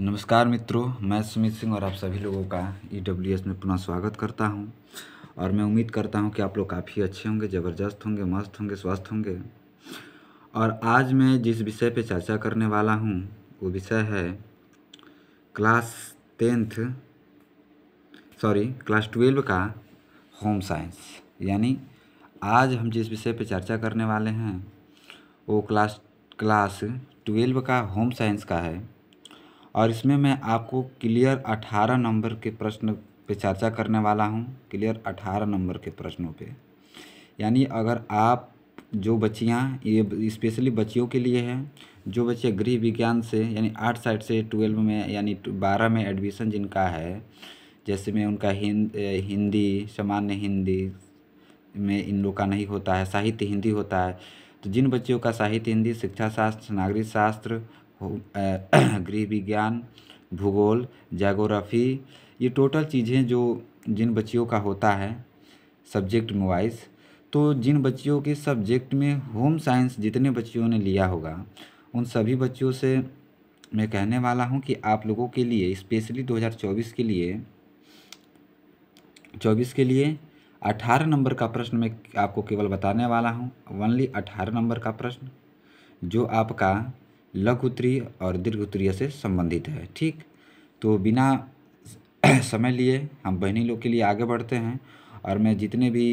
नमस्कार मित्रों मैं सुमित सिंह और आप सभी लोगों का ई e में पुनः स्वागत करता हूँ और मैं उम्मीद करता हूँ कि आप लोग काफ़ी अच्छे होंगे ज़बरदस्त होंगे मस्त होंगे स्वस्थ होंगे और आज मैं जिस विषय पर चर्चा करने वाला हूँ वो विषय है class tenth sorry class twelve का होम साइंस यानी आज हम जिस विषय पर चर्चा करने वाले हैं वो क्लास क्लास ट्वेल्व का होम साइंस का है और इसमें मैं आपको क्लियर अठारह नंबर के प्रश्न पे चर्चा करने वाला हूँ क्लियर अठारह नंबर के प्रश्नों पे यानी अगर आप जो बच्चियाँ ये स्पेशली बच्चियों के लिए हैं जो बच्चे गृह विज्ञान से यानी आठ साइड से ट्वेल्व में यानी बारह में एडमिशन जिनका है जैसे में उनका हिंद हिंदी सामान्य हिंदी में इन लोग का नहीं होता है साहित्य हिंदी होता है तो जिन बच्चियों का साहित्य हिंदी शिक्षा शास्त्र नागरिक शास्त्र गृह विज्ञान भूगोल जैगोग्राफी ये टोटल चीज़ें जो जिन बच्चियों का होता है सब्जेक्ट वाइज तो जिन बच्चियों के सब्जेक्ट में होम साइंस जितने बच्चियों ने लिया होगा उन सभी बच्चियों से मैं कहने वाला हूँ कि आप लोगों के लिए स्पेशली 2024 के लिए 24 के लिए 18 नंबर का प्रश्न मैं आपको केवल बताने वाला हूँ ओनली 18 नंबर का प्रश्न जो आपका लघु उत्तरीय और दीर्घ उत्तरीय से संबंधित है ठीक तो बिना समय लिए हम बहनी लोग के लिए आगे बढ़ते हैं और मैं जितने भी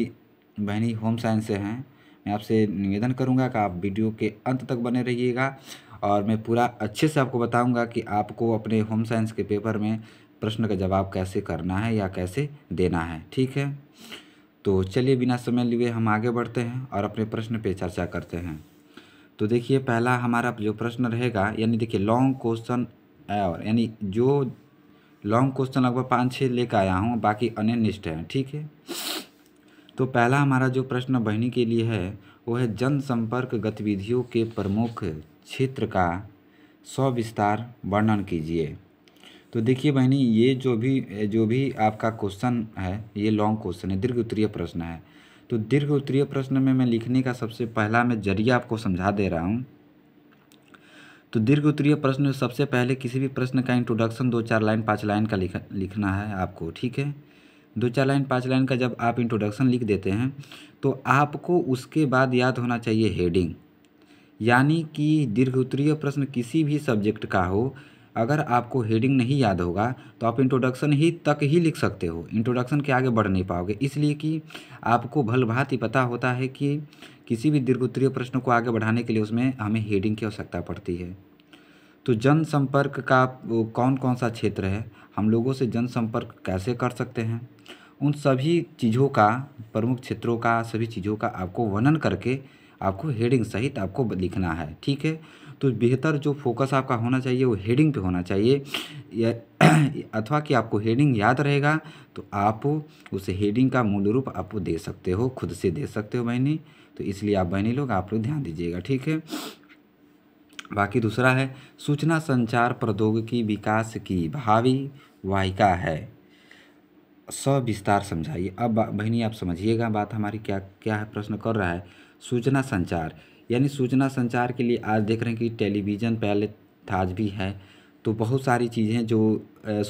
बहनी होम साइंस से हैं मैं आपसे निवेदन करूंगा कि आप वीडियो के अंत तक बने रहिएगा और मैं पूरा अच्छे से आपको बताऊंगा कि आपको अपने होम साइंस के पेपर में प्रश्न का जवाब कैसे करना है या कैसे देना है ठीक है तो चलिए बिना समय लिए हम आगे बढ़ते हैं और अपने प्रश्न पे चर्चा करते हैं तो देखिए पहला हमारा जो प्रश्न रहेगा यानी देखिए लॉन्ग क्वेश्चन और यानी जो लॉन्ग क्वेश्चन लगभग पाँच छः लेकर आया हूँ बाकी अन्य निष्ठ हैं ठीक है तो पहला हमारा जो प्रश्न बहनी के लिए है वो है जनसंपर्क गतिविधियों के प्रमुख क्षेत्र का सविस्तार वर्णन कीजिए तो देखिए बहनी ये जो भी जो भी आपका क्वेश्चन है ये लॉन्ग क्वेश्चन है दीर्घ उत्तरीय प्रश्न है तो दीर्घ उत्तरीय प्रश्न में मैं लिखने का सबसे पहला मैं जरिया आपको समझा दे रहा हूँ तो दीर्घ उत्तरीय प्रश्न सबसे पहले किसी भी प्रश्न का इंट्रोडक्शन दो चार लाइन पाँच लाइन का लिखना है आपको ठीक है दो चार लाइन पाँच लाइन का जब आप इंट्रोडक्शन लिख देते हैं तो आपको उसके बाद याद होना चाहिए हेडिंग यानी कि दीर्घ उत्तरीय प्रश्न किसी भी सब्जेक्ट का हो अगर आपको हेडिंग नहीं याद होगा तो आप इंट्रोडक्शन ही तक ही लिख सकते हो इंट्रोडक्शन के आगे बढ़ नहीं पाओगे इसलिए कि आपको भलभांति पता होता है कि किसी भी दीर्घ उत्तरीय प्रश्न को आगे बढ़ाने के लिए उसमें हमें हेडिंग की आवश्यकता पड़ती है तो जनसंपर्क का कौन कौन सा क्षेत्र है हम लोगों से जनसंपर्क कैसे कर सकते हैं उन सभी चीज़ों का प्रमुख क्षेत्रों का सभी चीज़ों का आपको वर्णन करके आपको हेडिंग सहित आपको लिखना है ठीक है तो बेहतर जो फोकस आपका होना चाहिए वो हेडिंग पे होना चाहिए या अथवा कि आपको हेडिंग याद रहेगा तो आप उस हेडिंग का मूल रूप आप दे सकते हो खुद से दे सकते हो बहनी तो इसलिए आप बहनी लोग आप लोग ध्यान दीजिएगा ठीक है बाकी दूसरा है सूचना संचार प्रौद्योगिकी विकास की भावी वाहिका है सविस्तार समझाइए अब बहनी आप समझिएगा बात हमारी क्या क्या है प्रश्न कर रहा है सूचना संचार यानी सूचना संचार के लिए आज देख रहे हैं कि टेलीविज़न पहले था आज भी है तो बहुत सारी चीज़ें जो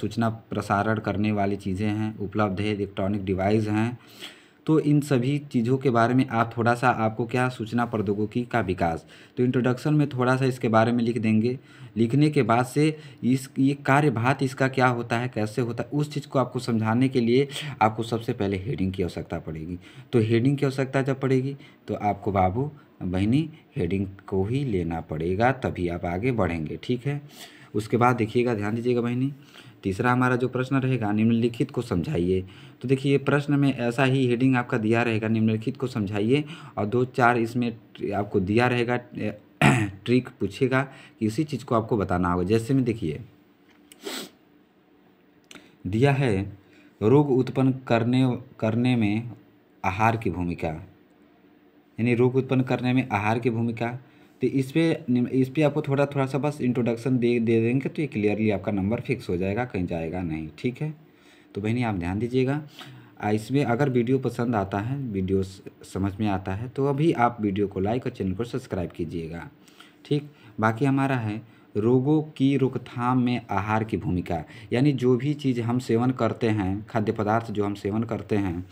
सूचना प्रसारण करने वाली चीज़ें हैं उपलब्ध है इलेक्ट्रॉनिक डिवाइस हैं तो इन सभी चीज़ों के बारे में आप थोड़ा सा आपको क्या सूचना प्रौद्योगिकी का विकास तो इंट्रोडक्शन में थोड़ा सा इसके बारे में लिख देंगे लिखने के बाद से इस ये कार्यभात इसका क्या होता है कैसे होता है उस चीज़ को आपको समझाने के लिए आपको सबसे पहले हेडिंग की आवश्यकता पड़ेगी तो हेडिंग की आवश्यकता जब पड़ेगी तो आपको बाबू बहनी हेडिंग को ही लेना पड़ेगा तभी आप आगे बढ़ेंगे ठीक है उसके बाद देखिएगा ध्यान दीजिएगा बहनी तीसरा हमारा जो प्रश्न रहेगा निम्नलिखित को समझाइए तो देखिए प्रश्न में ऐसा ही हेडिंग आपका दिया रहेगा निम्नलिखित को समझाइए और दो चार इसमें आपको दिया रहेगा ट्रिक पूछेगा कि इसी चीज़ को आपको बताना होगा जैसे में देखिए दिया है रोग उत्पन्न करने करने में आहार की भूमिका यानी रोग उत्पन्न करने में आहार की भूमिका तो इस पर इस पर आपको थोड़ा थोड़ा सा बस इंट्रोडक्शन दे दे देंगे तो ये क्लियरली आपका नंबर फिक्स हो जाएगा कहीं जाएगा नहीं ठीक है तो बहनी आप ध्यान दीजिएगा इसमें अगर वीडियो पसंद आता है वीडियो समझ में आता है तो अभी आप वीडियो को लाइक और चैनल को सब्सक्राइब कीजिएगा ठीक बाकी हमारा है रोगों की रोकथाम में आहार की भूमिका यानी जो भी चीज़ हम सेवन करते हैं खाद्य पदार्थ जो हम सेवन करते हैं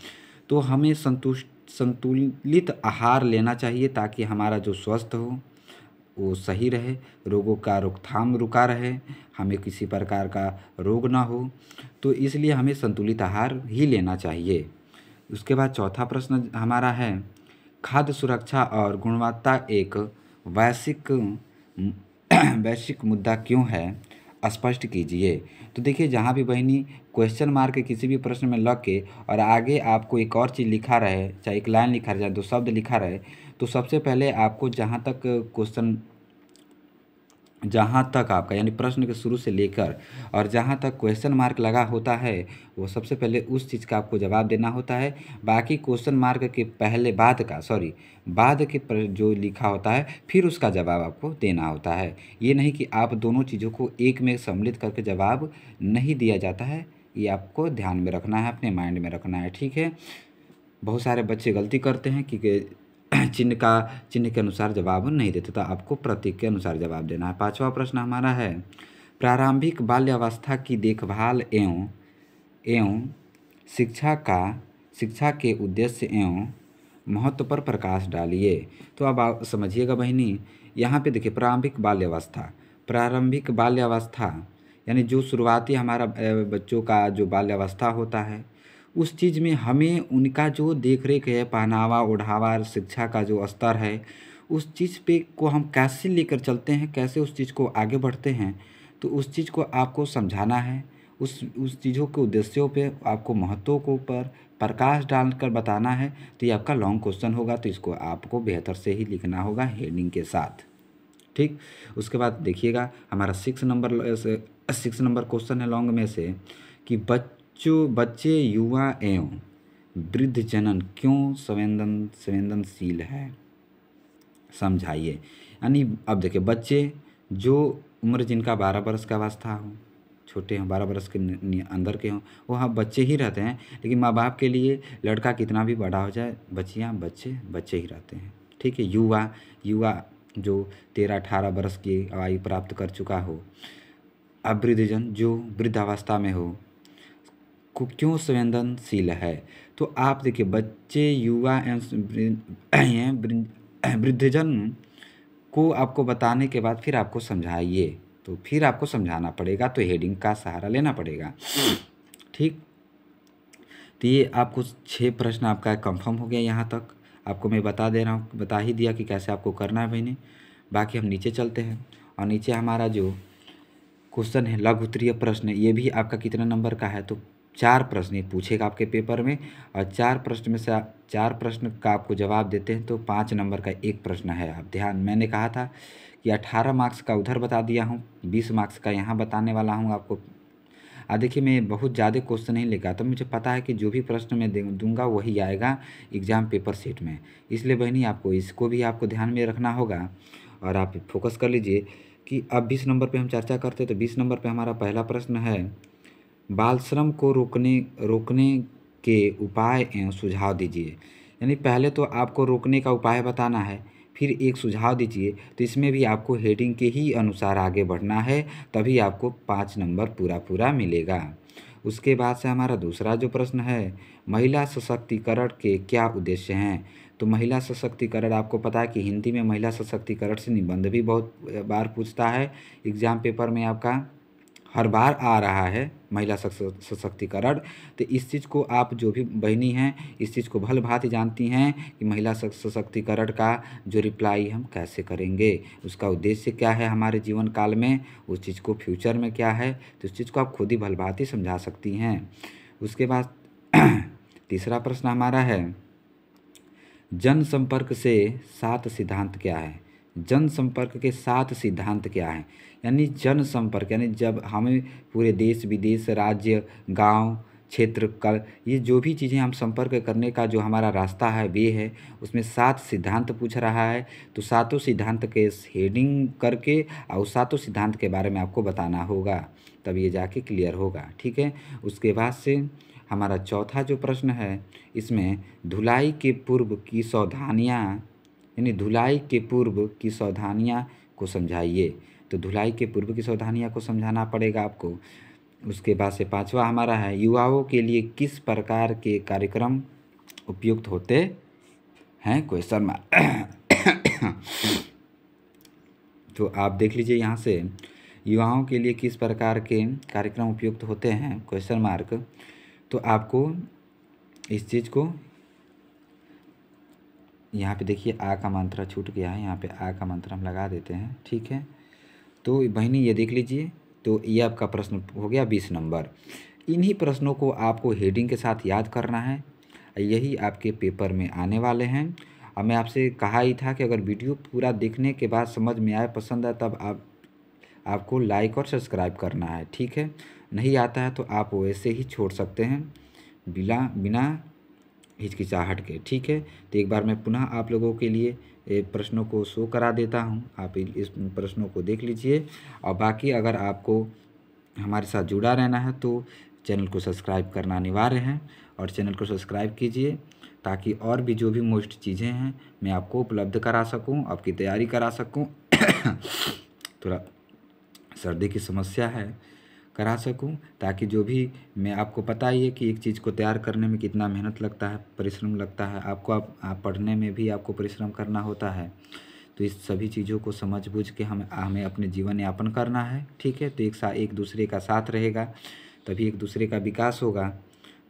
तो हमें संतुष्ट संतुलित आहार लेना चाहिए ताकि हमारा जो स्वस्थ हो वो सही रहे रोगों का रोकथाम रुका रहे हमें किसी प्रकार का रोग ना हो तो इसलिए हमें संतुलित आहार ही लेना चाहिए उसके बाद चौथा प्रश्न हमारा है खाद्य सुरक्षा और गुणवत्ता एक वैश्विक वैश्विक मुद्दा क्यों है स्पष्ट कीजिए तो देखिए जहाँ भी बहनी क्वेश्चन मार्क किसी भी प्रश्न में लग के और आगे आपको एक और चीज़ लिखा रहे चाहे एक लाइन लिखा रहे चाहे दो शब्द लिखा रहे तो सबसे पहले आपको जहाँ तक क्वेश्चन जहाँ तक आपका यानी प्रश्न के शुरू से लेकर और जहाँ तक क्वेश्चन मार्क लगा होता है वो सबसे पहले उस चीज़ का आपको जवाब देना होता है बाकी क्वेश्चन मार्क के पहले बाद का सॉरी बाद के पर जो लिखा होता है फिर उसका जवाब आपको देना होता है ये नहीं कि आप दोनों चीज़ों को एक में सम्मिलित करके जवाब नहीं दिया जाता है ये आपको ध्यान में रखना है अपने माइंड में रखना है ठीक है बहुत सारे बच्चे गलती करते हैं कि चिन्ह का चिन्ह के अनुसार जवाब नहीं देते तो आपको प्रतीक के अनुसार जवाब देना है पांचवा प्रश्न हमारा है प्रारंभिक बाल्यावस्था की देखभाल एवं एवं शिक्षा का शिक्षा के उद्देश्य एवं महत्व पर प्रकाश डालिए तो अब आप समझिएगा बहिनी यहाँ पे देखिए प्रारंभिक बाल्यावस्था प्रारंभिक बाल्यावस्था यानी जो शुरुआती हमारा बच्चों का जो बाल्यावस्था होता है उस चीज़ में हमें उनका जो देख रेख है पहनावा ओढ़ावा शिक्षा का जो स्तर है उस चीज़ पे को हम कैसे लेकर चलते हैं कैसे उस चीज़ को आगे बढ़ते हैं तो उस चीज़ को आपको समझाना है उस उस चीज़ों के उद्देश्यों पे आपको महत्वों के ऊपर प्रकाश डालकर बताना है तो ये आपका लॉन्ग क्वेश्चन होगा तो इसको आपको बेहतर से ही लिखना होगा हेडिंग के साथ ठीक उसके बाद देखिएगा हमारा six number six number question है लॉन्ग में से कि बच जो बच्चे युवा एवं वृद्ध जनन क्यों संवेदन संवेदनशील है समझाइए यानी अब देखिए बच्चे जो उम्र जिनका बारह बरस का अवस्था हो छोटे हों बारह बरस के अंदर के हों वो हाँ बच्चे ही रहते हैं लेकिन माँ बाप के लिए लड़का कितना भी बड़ा हो जाए बच्चियाँ बच्चे बच्चे ही रहते हैं ठीक है युवा युवा जो तेरह अठारह बरस की आयु प्राप्त कर चुका हो अब वृद्धजन जो वृद्धावस्था में हो क्यों संवेदनशील है तो आप देखिए बच्चे युवा एवं वृद्धजन को आपको बताने के बाद फिर आपको समझाइए तो फिर आपको समझाना पड़ेगा तो हेडिंग का सहारा लेना पड़ेगा ठीक तो ये आपको छः प्रश्न आपका कंफर्म हो गया यहाँ तक आपको मैं बता दे रहा हूँ बता ही दिया कि कैसे आपको करना है मैंने बाकी हम नीचे चलते हैं और नीचे हमारा जो क्वेश्चन है लघु उत्तरीय प्रश्न ये भी आपका कितना नंबर का है तो चार प्रश्न ये पूछेगा आपके पेपर में और चार प्रश्न में से चार प्रश्न का आपको जवाब देते हैं तो पाँच नंबर का एक प्रश्न है आप ध्यान मैंने कहा था कि अठारह मार्क्स का उधर बता दिया हूँ बीस मार्क्स का यहाँ बताने वाला हूँ आपको आ देखिए मैं बहुत ज़्यादा क्वेश्चन नहीं लिखा तो मुझे पता है कि जो भी प्रश्न मैं दूंगा वही आएगा एग्ज़ाम पेपर सेट में इसलिए बहनी आपको इसको भी आपको ध्यान में रखना होगा और आप फोकस कर लीजिए कि अब बीस नंबर पे हम चर्चा करते हैं तो बीस नंबर पे हमारा पहला प्रश्न है बाल श्रम को रोकने रोकने के उपाय एवं सुझाव दीजिए यानी पहले तो आपको रोकने का उपाय बताना है फिर एक सुझाव दीजिए तो इसमें भी आपको हेडिंग के ही अनुसार आगे बढ़ना है तभी आपको पाँच नंबर पूरा पूरा मिलेगा उसके बाद से हमारा दूसरा जो प्रश्न है महिला सशक्तिकरण के क्या उद्देश्य हैं तो महिला सशक्तिकरण आपको पता है कि हिंदी में महिला सशक्तिकरण से निबंध भी बहुत बार पूछता है एग्ज़ाम पेपर में आपका हर बार आ रहा है महिला सशक्तिकरण तो इस चीज़ को आप जो भी बहनी हैं इस चीज़ को भल भांति जानती हैं कि महिला सशक्तिकरण का जो रिप्लाई हम कैसे करेंगे उसका उद्देश्य क्या है हमारे जीवन काल में उस चीज़ को फ्यूचर में क्या है तो उस चीज़ को आप खुद ही भलभांति समझा सकती हैं उसके बाद तीसरा प्रश्न हमारा है जनसंपर्क से सात सिद्धांत क्या है जनसंपर्क के सात सिद्धांत क्या हैं यानी जनसंपर्क यानी जब हमें पूरे देश विदेश राज्य गांव क्षेत्र कल ये जो भी चीज़ें हम संपर्क करने का जो हमारा रास्ता है वे है उसमें सात सिद्धांत पूछ रहा है तो सातों सिद्धांत के हेडिंग करके और सातों सिद्धांत के बारे में आपको बताना होगा तब ये जाके क्लियर होगा ठीक है उसके बाद से हमारा चौथा जो प्रश्न है इसमें धुलाई के पूर्व की सावधानियाँ यानी धुलाई के पूर्व की सावधानियाँ को समझाइए तो धुलाई के पूर्व की सावधानियाँ को समझाना पड़ेगा आपको उसके बाद से पांचवा हमारा है युवाओं के लिए किस प्रकार के कार्यक्रम उपयुक्त होते हैं क्वेश्चन मार्क तो आप देख लीजिए यहाँ से युवाओं के लिए किस प्रकार के कार्यक्रम उपयुक्त होते हैं क्वेश्चन मार्क तो आपको इस चीज़ को यहाँ पे देखिए आ का मंत्रा छूट गया है यहाँ पे आ का मंत्र हम लगा देते हैं ठीक है तो बहनी ये देख लीजिए तो ये आपका प्रश्न हो गया बीस नंबर इन्हीं प्रश्नों को आपको हेडिंग के साथ याद करना है यही आपके पेपर में आने वाले हैं और मैं आपसे कहा ही था कि अगर वीडियो पूरा देखने के बाद समझ में आए पसंद आए तब आप आपको लाइक और सब्सक्राइब करना है ठीक है नहीं आता है तो आप वैसे ही छोड़ सकते हैं बिना बिना हिचकिचाहट के ठीक है तो एक बार मैं पुनः आप लोगों के लिए प्रश्नों को शो करा देता हूं आप इस प्रश्नों को देख लीजिए और बाकी अगर आपको हमारे साथ जुड़ा रहना है तो चैनल को सब्सक्राइब करना अनिवार्य है और चैनल को सब्सक्राइब कीजिए ताकि और भी जो भी मोस्ट चीज़ें हैं मैं आपको उपलब्ध करा सकूं आपकी तैयारी करा सकूं थोड़ा सर्दी की समस्या है करा सकूं ताकि जो भी मैं आपको पता ही है कि एक चीज़ को तैयार करने में कितना मेहनत लगता है परिश्रम लगता है आपको आप, आप पढ़ने में भी आपको परिश्रम करना होता है तो इस सभी चीज़ों को समझ बूझ के हम हमें अपने जीवन यापन करना है ठीक है तो एक सा एक दूसरे का साथ रहेगा तभी एक दूसरे का विकास होगा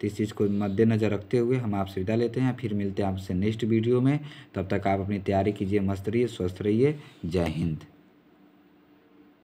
तो इस चीज़ को मद्देनज़र रखते हुए हम आपसे विदा लेते हैं फिर मिलते हैं आपसे नेक्स्ट वीडियो में तब तक आप अपनी तैयारी कीजिए मस्त रहिए स्वस्थ रहिए जय हिंद